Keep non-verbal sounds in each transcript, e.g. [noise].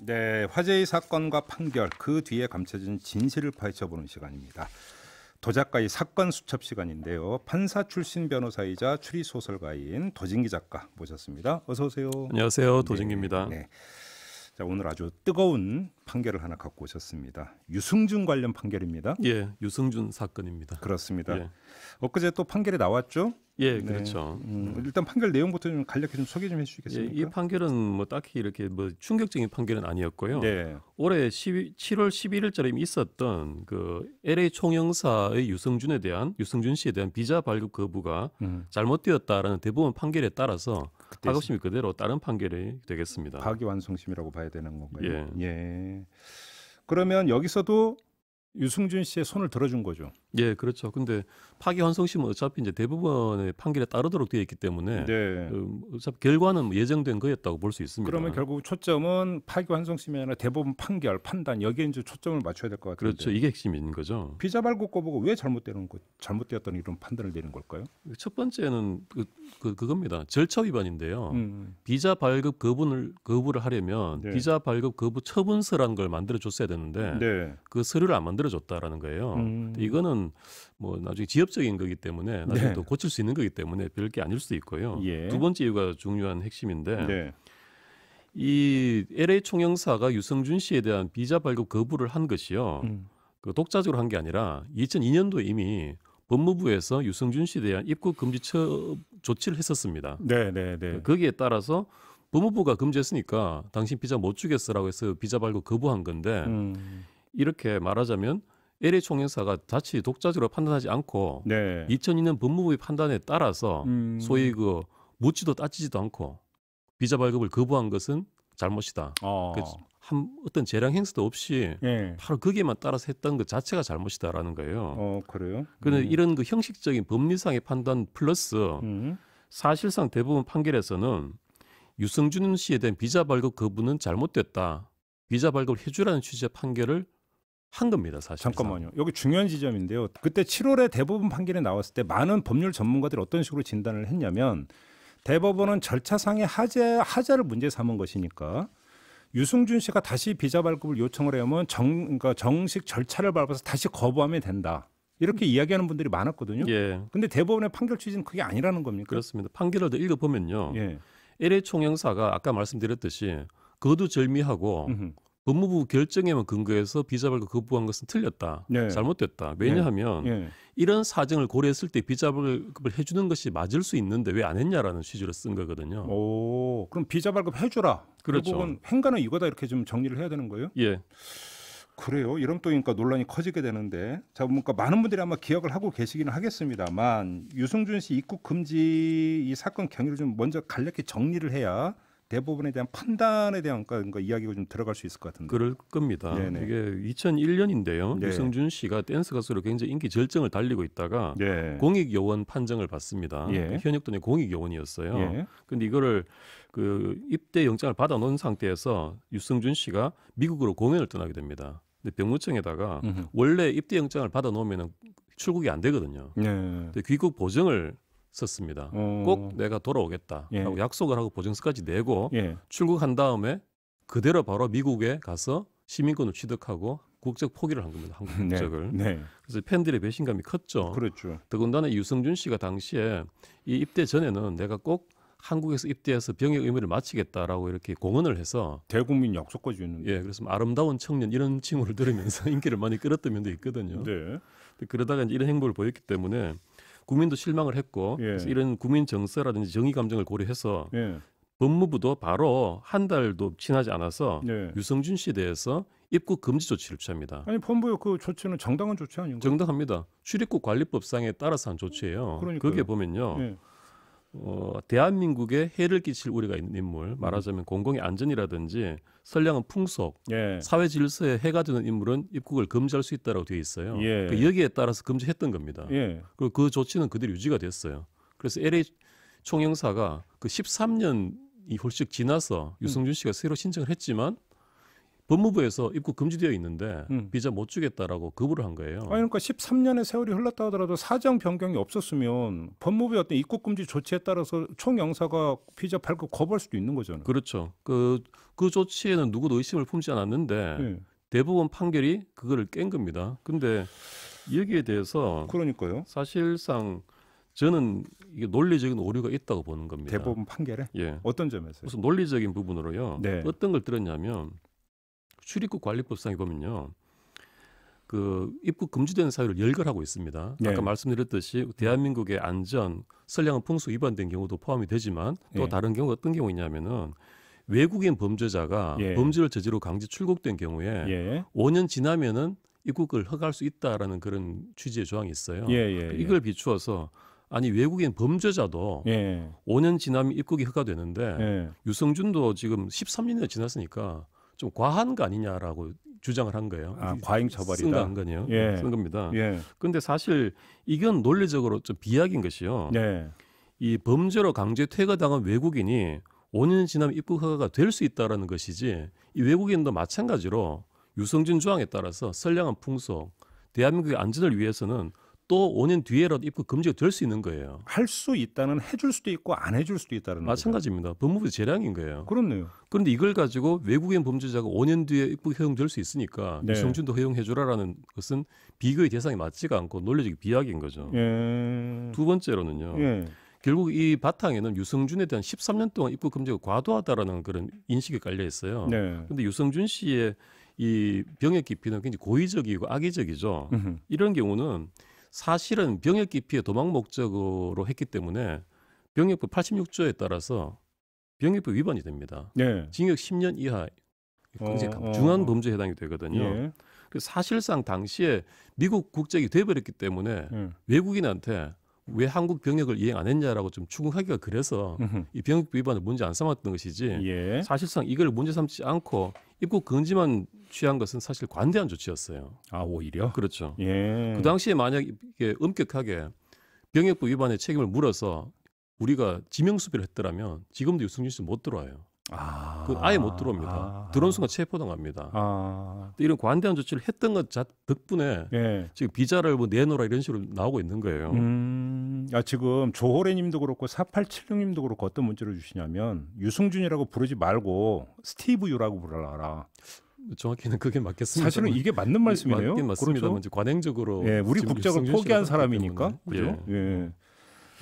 네, 화재의 사건과 판결 그 뒤에 감춰진 진실을 파헤쳐보는 시간입니다. 도작가의 사건 수첩 시간인데요. 판사 출신 변호사이자 추리 소설가인 도진기 작가 모셨습니다. 어서 오세요. 안녕하세요, 네, 도진기입니다. 네, 네. 자, 오늘 아주 뜨거운 판결을 하나 갖고 오셨습니다. 유승준 관련 판결입니다. 예, 유승준 사건입니다. 그렇습니다. 예. 엊그제 또 판결이 나왔죠? 예, 네. 그렇죠. 음. 음, 일단 판결 내용부터 좀 간략히 좀 소개 좀 해주시겠습니까? 예, 이 판결은 뭐 딱히 이렇게 뭐 충격적인 판결은 아니었고요. 네. 올해 12, 7월 11일자리 있었던 그 LA 총영사의 유승준에 대한 유승준 씨에 대한 비자 발급 거부가 음. 잘못되었다라는 대부분 판결에 따라서 그 하급심이 그대로 다른 판결이 되겠습니다. 가기 완성심이라고 봐야 되는 건가요? 예. 예. 그러면 여기서도 유승준 씨의 손을 들어준 거죠. 예, 그렇죠. 근데 파기 환송심은 어차피 이제 대부분의 판결에 따르도록 되어 있기 때문에 네. 음, 어차피 결과는 뭐 예정된 거였다고 볼 수 있습니다. 그러면 결국 초점은 파기 환송심이 아니라 대법원 판결 판단 여기에 이제 초점을 맞춰야 될 것 같은데. 그렇죠. 이게 핵심인 거죠. 피자 발고 꺼보고 왜 잘못되는 거 잘못되었던 이런 판단을 내린 걸까요? 첫 번째는 그, 그 그겁니다. 절차 위반인데요. 음. 비자 발급 거부를 거부를 하려면 네. 비자 발급 거부 처분서라는 걸 만들어 줬어야 되는데 네. 그 서류를 안 만들어 줬다라는 거예요. 음. 이거는 뭐 나중에 지역 직접적인 거기 때문에 네. 나중에 네. 또 고칠 수 있는 거기 때문에 별게 아닐 수도 있고요. 예. 두 번째 이유가 중요한 핵심인데 네. 이 LA 총영사가 유성준 씨에 대한 비자 발급 거부를 한 것이요. 음. 그 독자적으로 한 게 아니라 2002년도 이미 법무부에서 유성준 씨에 대한 입국 금지 처 조치를 했었습니다. 네, 네, 네. 거기에 따라서 법무부가 금지했으니까 당신 비자 못 주겠어라고 해서 비자 발급 거부한 건데 음. 이렇게 말하자면 LA 총행사가 자칫 독자적으로 판단하지 않고 네. 2002년 법무부의 판단에 따라서 음. 소위 그 묻지도 따지지도 않고 비자 발급을 거부한 것은 잘못이다. 어. 그 한, 어떤 재량 행사도 없이 네. 바로 거기에만 따라서 했던 것 자체가 잘못이다라는 거예요. 어, 그래요? 그데 음. 이런 그 형식적인 법리상의 판단 플러스 음. 사실상 대부분 판결에서는 유승준 씨에 대한 비자 발급 거부는 잘못됐다. 비자 발급을 해주라는 취지의 판결을 한 겁니다, 사실. 잠깐만요. 여기 중요한 지점인데요. 그때 7월에 대법원 판결이 나왔을 때 많은 법률 전문가들이 어떤 식으로 진단을 했냐면 대법원은 절차상의 하자, 하자를 문제 삼은 것이니까 유승준 씨가 다시 비자 발급을 요청을 해오면 정, 그러니까 정식 절차를 밟아서 다시 거부하면 된다. 이렇게 음. 이야기하는 분들이 많았거든요. 예. 근데 대법원의 판결 취지는 그게 아니라는 겁니까? 그렇습니다. 판결을 더 읽어보면요. 예. LA 총영사가 아까 말씀드렸듯이 거두절미하고 법무부 결정에만 근거해서 비자 발급 거부한 것은 틀렸다. 네. 잘못됐다. 왜냐하면 네. 네. 이런 사정을 고려했을 때 비자 발급을 해주는 것이 맞을 수 있는데 왜 안 했냐라는 취지로 쓴 거거든요. 오, 그럼 비자 발급 해주라. 그렇죠. 결행간는 그 이거다 이렇게 좀 정리를 해야 되는 거예요? 예. 그래요. 이런 또 그러니까 논란이 커지게 되는데 자 그러니까 많은 분들이 아마 기억을 하고 계시기는 하겠습니다만 유승준 씨 입국 금지 이 사건 경위를 좀 먼저 간략히 정리를 해야 대부분에 대한 판단에 대한 그러니까 이야기가 좀 들어갈 수 있을 것 같은데. 그럴 겁니다. 네네. 이게 2001년인데요. 유승준 씨가 댄스 가수로 굉장히 인기 절정을 달리고 있다가 네. 공익 요원 판정을 받습니다. 예. 현역도는 공익 요원이었어요. 예. 근데 이거를 그 입대 영장을 받아 놓은 상태에서 유승준 씨가 미국으로 공연을 떠나게 됩니다. 근데 병무청에다가 음흠. 원래 입대 영장을 받아 놓으면 출국이 안 되거든요. 네. 근데 귀국 보증을 썼습니다. 어... 꼭 내가 돌아오겠다라고 예. 약속을 하고 보증서까지 내고 예. 출국한 다음에 그대로 바로 미국에 가서 시민권을 취득하고 국적 포기를 한 겁니다. 한국 [laughs] 네. 국적을. 네, 네. 그래서 팬들의 배신감이 컸죠. 그렇죠. 더군다나 유승준 씨가 당시에 이 입대 전에는 내가 꼭 한국에서 입대해서 병역 의무를 마치겠다라고 이렇게 공언을 해서 대국민 약속까지 했는데. 예, 그래서 아름다운 청년 이런 칭호를 들으면서 [laughs] 인기를 많이 끌었던 면도 있거든요. 네. 그러다가 이제 이런 행보를 보였기 때문에 국민도 실망을 했고 예. 그래서 이런 국민 정서라든지 정의 감정을 고려해서 예. 법무부도 바로 한 달도 지나지 않아서 예. 유성준 씨에 대해서 입국 금지 조치를 취합니다. 아니 법부의그 조치는 정당한 조치 아닌가요? 정당합니다. 출입국 관리법상에 따라서 한 조치예요. 그러니까요. 거기에 보면요. 예. 어, 대한민국에 해를 끼칠 우려가 있는 인물, 말하자면 공공의 안전이라든지 선량한 풍속, 예. 사회 질서에 해가 되는 인물은 입국을 금지할 수 있다라고 되어 있어요. 예. 그 여기에 따라서 금지했던 겁니다. 예. 그리고 그 조치는 그대로 유지가 됐어요. 그래서 LA 총영사가 그 13년이 홀씩 지나서 유승준 씨가 새로 신청을 했지만 법무부에서 입국 금지되어 있는데 음. 비자 못 주겠다라고 거부를 한 거예요. 아니 그러니까 13년의 세월이 흘렀다 하더라도 사정 변경이 없었으면 법무부의 어떤 입국 금지 조치에 따라서 총영사가 비자 발급 거부할 수도 있는 거잖아요. 그렇죠. 그그 그 조치에는 누구도 의심을 품지 않았는데 네. 대법원 판결이 그거를 깬 겁니다. 근데 여기에 대해서 그러니까요. 사실상 저는 이게 논리적인 오류가 있다고 보는 겁니다. 대법원 판결에? 예. 어떤 점에서요? 우선 논리적인 부분으로요. 네. 어떤 걸 들었냐면 출입국 관리법상에 보면요. 그 입국 금지된 사유를 열거하고 있습니다. 네. 아까 말씀드렸듯이 대한민국의 안전, 선량한 풍수 위반된 경우도 포함이 되지만 또 네. 다른 경우 가 어떤 경우냐면은 외국인 범죄자가 예. 범죄를 저지로 강제 출국된 경우에 예. 5년 지나면은 입국을 허가할 수 있다라는 그런 취지의 조항이 있어요. 예, 예, 예. 이걸 비추어서 아니 외국인 범죄자도 예. 5년 지나면 입국이 허가되는데 예. 유성준도 지금 13년이 지났으니까 좀 과한 거 아니냐라고 주장을 한 거예요. 아, 과잉 처벌이다. 쓴한 거요. 예. 쓴 겁니다. 예. 근데 사실 이건 논리적으로 좀 비약인 것이요. 예. 이 범죄로 강제 퇴거당한 외국인이 5년 지나면 입국 허가가 될 수 있다라는 것이지 이 외국인도 마찬가지로 유성진 조항에 따라서 선량한 풍속, 대한민국의 안전을 위해서는 또 5년 뒤에라도 입국 금지가 될 수 있는 거예요. 할 수 있다는 해줄 수도 있고 안 해줄 수도 있다는 거죠. 마찬가지입니다. 법무부 재량인 거예요. 그렇네요. 그런데 이걸 가지고 외국인 범죄자가 5년 뒤에 입국 허용될 수 있으니까 네. 성준도 허용해줘라라는 것은 비교의 대상이 맞지가 않고 논리적 비약인 거죠. 예. 두 번째로는요. 예. 결국 이 바탕에는 유성준에 대한 13년 동안 입국 금지가 과도하다라는 그런 인식이 깔려 있어요. 네. 그런데 유성준 씨의 이 병역 깊이는 굉장히 고의적이고 악의적이죠. 으흠. 이런 경우는 사실은 병역 기피의 도망 목적으로 했기 때문에 병역법 86조에 따라서 병역법 위반이 됩니다. 네. 징역 10년 이하 굉장히 어, 어 중한 어. 범죄에 해당이 되거든요. 예. 그 사실상 당시에 미국 국적이 돼버렸기 때문에 음. 외국인한테 왜 한국 병역을 이행 안 했냐라고 좀 추궁하기가 그래서 음흠. 이 병역 위반을 문제 안 삼았던 것이지 예. 사실상 이걸 문제 삼지 않고 입국 금지만 취한 것은 사실 관대한 조치였어요. 아 오히려 그렇죠. 예. 그 당시에 만약 이게 엄격하게 병역법 위반의 책임을 물어서 우리가 지명 수배를 했더라면 지금도 유승준 씨 못 들어와요. 아. 그 아예 못 들어옵니다. 아. 들어온 순간 체포당합니다. 아. 이런 관대한 조치를 했던 것 덕분에 예. 지금 비자를 뭐 내놓으라 이런 식으로 나오고 있는 거예요. 음. 아, 지금 조호래님도 그렇고 4876님도 그렇고 어떤 문제를 주시냐면 유승준이라고 부르지 말고 스티브 유라고 부르라 정확히는 [laughs] 그게 맞겠습니다. 사실은 이게 맞는 말씀이네요. 맞긴 맞습니다만 그렇죠? 이제 관행적으로 예, 우리 국적을 포기한 사람이니까 그죠? 예.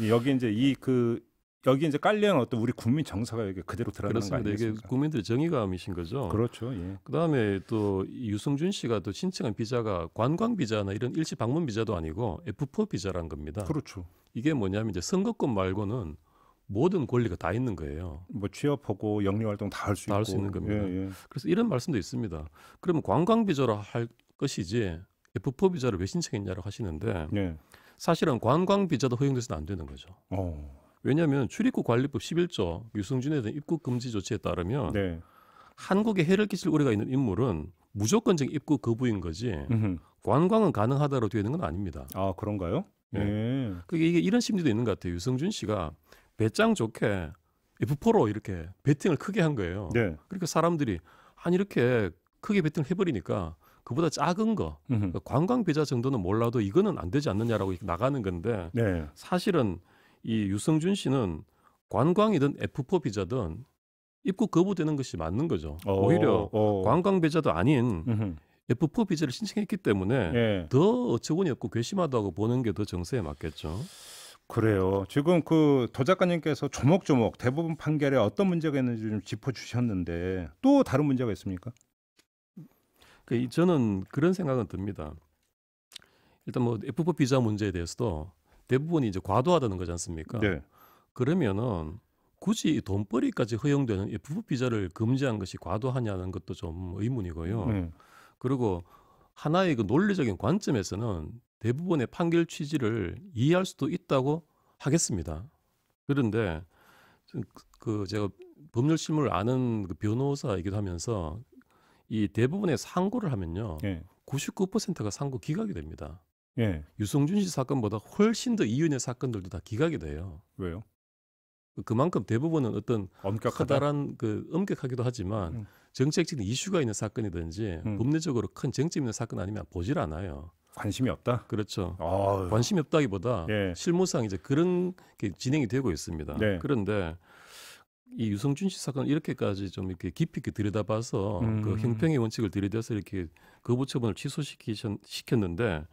예. 여기 이제 이 그 여기 이제 깔려는 어떤 우리 국민 정서가 여기 그대로 드러나는 거아니겠습니 이게 국민들의 정의감이신 거죠. 그렇죠. 예. 그다음에 또 유승준 씨가 또 신청한 비자가 관광 비자나 이런 일시 방문 비자도 아니고 F4 비자란 겁니다. 그렇죠. 이게 뭐냐면 이제 선거권 말고는 모든 권리가 다 있는 거예요. 뭐 취업하고 영리 활동 다 할 수 있고. 다할수 있는 겁니다. 예, 예. 그래서 이런 말씀도 있습니다. 그러면 관광 비자로 할 것이지 F4 비자를 왜 신청했냐라고 하시는데 예. 사실은 관광 비자도 허용돼서는 안 되는 거죠. 어. 왜냐하면 출입국 관리법 11조 유승준에 대한 입국 금지 조치에 따르면 네. 한국에 해를 끼칠 우려가 있는 인물은 무조건적 입국 거부인 거지 음흠. 관광은 가능하다로 되는 건 아닙니다. 아 그런가요? 네. 예. 그게 이게 이런 심리도 있는 것 같아요. 유승준 씨가 배짱 좋게 F4로 이렇게 배팅을 크게 한 거예요. 네. 그러니까 사람들이 아니 이렇게 크게 배팅을 해버리니까 그보다 작은 거 그러니까 관광 비자 정도는 몰라도 이거는 안 되지 않느냐라고 나가는 건데 네. 사실은 이 유성준 씨는 관광이든 F4 비자든 입국 거부되는 것이 맞는 거죠. 오, 어, 오히려 오. 어. 관광 비자도 아닌 으흠. F4 비자를 신청했기 때문에 네. 더 어처구니 없고 괘씸하다고 보는 게 더정서에 맞겠죠. 그래요. 지금 그도 작가님께서 조목조목 대부분 판결에 어떤 문제가 있는지 좀 짚어주셨는데 또 다른 문제가 있습니까? 그 저는 그런 생각은 듭니다. 일단 뭐 F4 비자 문제에 대해서도 대부분이 이제 과도하다는 거지 않습니까? 네. 그러면은 굳이 돈벌이까지 허용되는 F4 비자를 금지한 것이 과도하냐는 것도 좀 의문이고요. 네. 그리고 하나의 그 논리적인 관점에서는 대부분의 판결 취지를 이해할 수도 있다고 하겠습니다. 그런데 그, 그 제가 법률 실무를 아는 그 변호사이기도 하면서 이 대부분의 상고를 하면요. 예. 99%가 상고 기각이 됩니다. 예. 유성준 씨 사건보다 훨씬 더 이윤의 사건들도 다 기각이 돼요. 왜요? 그만큼 대부분은 어떤 엄격하다? 단한그 엄격하기도 하지만 음. 정책적인 이슈가 있는 사건이든지 음. 법리적으로큰 쟁점 있는 사건 아니면 보질 않아요. 관심이 없다. 그렇죠. 어 관심이 없다기보다 예. 실무상 이제 그런 게 진행이 되고 있습니다. 네. 그런데 이 유성준 씨 사건 이렇게까지 좀 이렇게 깊이 있게 들여다봐서 그 음. 그 형평의 원칙을 들여다서 이렇게 거부 처분을 취소시켰는데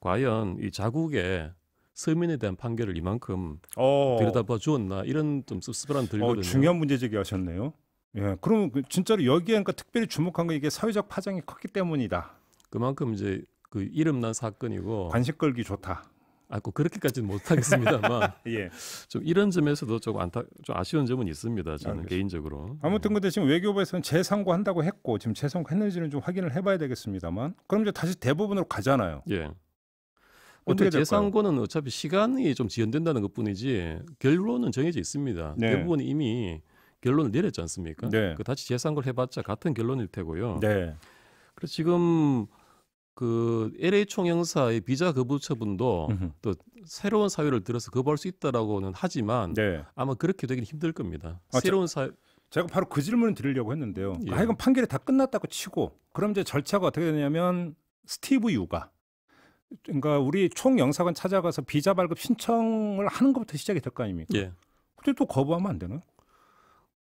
과연 이 자국의 서민에 대한 판결을 이만큼 어. 들여다봐 주었나 이런 좀 씁쓸한 어, 들거든요. 어, 중요한 문제 제기하셨네요. 예, 그럼 그 진짜로 여기에 그러니까 특별히 주목한 거 이게 사회적 파장이 컸기 때문이다. 그만큼 이제 그 이름난 사건이고 관심 끌기 좋다. 아고 그렇게까지는 못하겠습니다만 [laughs] 예. 좀 이런 점에서도 좀 안타 좀 아쉬운 점은 있습니다 저는 알 개인적으로 아무튼 음. 근데 지금 외교부에서는 재상고한다고 했고 지금 재상고했는지는 좀 확인을 해봐야 되겠습니다만 그럼 이제 다시 대부분으로 가잖아요. 예. 어떻게 재상고는 어차피 시간이 좀 지연된다는 것뿐이지 결론은 정해져 있습니다. 네. 대부분 이미 결론을 내렸지 않습니까? 네. 그 다시 재상고를 해봤자 같은 결론일 테고요. 네. 그래서 지금 그 LA 총영사의 비자 거부 처분도 음흠. 또 새로운 사유를 들어서 거부할 수 있다라고는 하지만 네. 아마 그렇게 되긴 힘들 겁니다. 아, 새로운 사유 제가 바로 그 질문을 드리려고 했는데요. 예. 하여간 판결이 다 끝났다고 치고 그럼 이제 절차가 어떻게 되냐면 스티브 유가 그러니까 우리 총영사관 찾아가서 비자 발급 신청을 하는 것부터 시작이 될 거 아닙니까? 예. 근데 또 거부하면 안 되나요?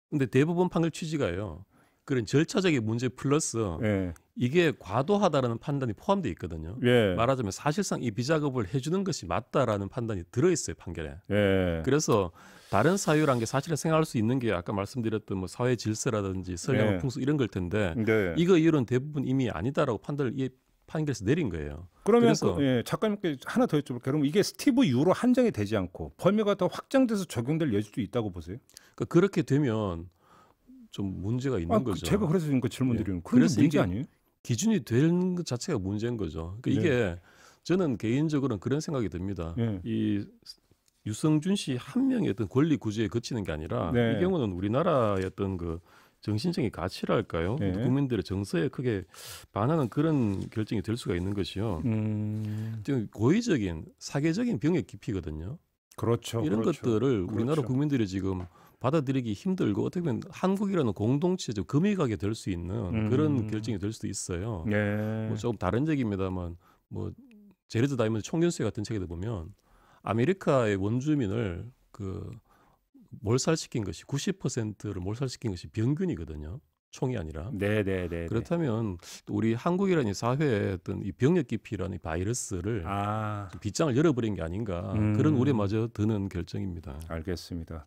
근데 대부분 판결 취지가요. 그런 절차적인 문제 플러스 예. 이게 과도하다라는 판단이 포함되어 있거든요. 예. 말하자면 사실상 이 비작업을 해주는 것이 맞다라는 판단이 들어있어요 판결에. 예. 그래서 다른 사유란 게 사실은 생각할 수 있는 게 아까 말씀드렸던 뭐 사회 질서라든지 선량한 예. 풍수 이런 걸 텐데 네. 이거 이유는 대부분 이미 아니다라고 판단을 이 판결에서 내린 거예요. 그러면 그, 예, 작가님께 하나 더 여쭤볼게요. 그럼 이게 스티브 유로 한정이 되지 않고 범위가 더 확장돼서 적용될 여지도 있다고 보세요? 그러니까 그렇게 되면 좀 문제가 있는 아, 그 거죠. 제가 그래서 지금 그러니까 그 질문 예. 드리는 예. 그래서 문제 아니에요? 기준이 된 것 자체가 문제인 거죠. 그러니까 네. 이게 저는 개인적으로는 그런 생각이 듭니다. 네. 이 유성준 씨 한 명의 어떤 권리 구제에 그치는 게 아니라 네. 이 경우는 우리나라의 어떤 그 정신적인 가치랄까요? 네. 국민들의 정서에 크게 반하는 그런 결정이 될 수가 있는 것이요. 음... 지금 고의적인 사계적인 병의 깊이거든요. 그렇죠. 이런 그렇죠. 것들을 우리나라 그렇죠. 국민들이 지금 받아들이기 힘들고 어떻게 보면 한국이라는 공동체적 금이가게 될 수 있는 음. 그런 결정이 될 수도 있어요. 예. 뭐 조금 다른 얘기입니다만 뭐제르드 다이먼드 총연세 같은 책에도 보면 아메리카의 원주민을 그 몰살시킨 것이 90%를 몰살시킨 것이 병균이거든요. 총이 아니라. 네네네. 네, 네, 네. 그렇다면 또 우리 한국이라는 이 사회의 어떤 이병력 기피라는 바이러스를 아. 빗장을 열어버린 게 아닌가 음. 그런 우려마저 드는 결정입니다. 알겠습니다.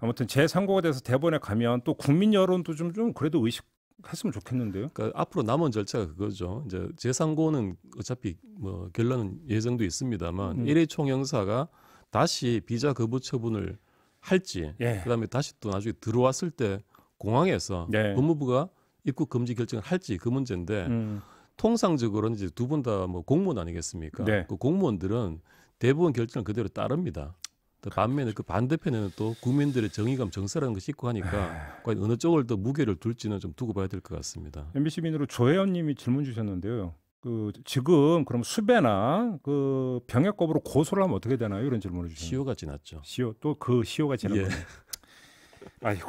아무튼 재선거가 돼서 대본에 가면 또 국민 여론도 좀, 좀 그래도 의식 했으면 좋겠는데요. 그러니까 앞으로 남은 절차가 그거죠. 이제 재상고는 어차피 뭐 결론은 예정도 있습니다만 음. 1회 총영사가 다시 비자 거부 처분을 할지 예. 그다음에 다시 또 나중에 들어왔을 때 공항에서 예. 법무부가 입국 금지 결정을 할지 그 문제인데 음. 통상적으로는 이제 두 분 다뭐 공무원 아니겠습니까? 네. 그 공무원들은 대부분 결정을 그대로 따릅니다. 또 반면에 그 반대편에는 또 국민들의 정의감, 정서라는 것이 있고 하니까 과연 어느 쪽을 더 무게를 둘지는 좀 두고 봐야 될 것 같습니다. MBC 민으로 조혜원님이 질문 주셨는데요. 그 지금 그럼 수배나 그 병역법으로 고소를 하면 어떻게 되나요? 이런 질문을 주셨어요. 시효가 지났죠. 시효 또 그 시효가 지난 예. 아이고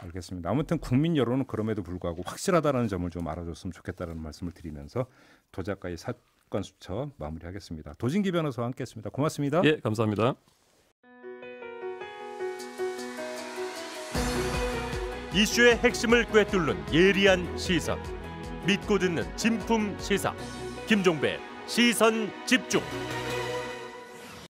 알겠습니다. 아무튼 국민 여론은 그럼에도 불구하고 확실하다는 점을 좀 알아줬으면 좋겠다는 말씀을 드리면서 도작가의 사건 수첩 마무리하겠습니다. 도진기 변호사와 함께했습니다. 고맙습니다. 예, 감사합니다. 이슈의 핵심을 꿰뚫는 예리한 시선, 믿고 듣는 진품 시사, 김종배 시선 집중.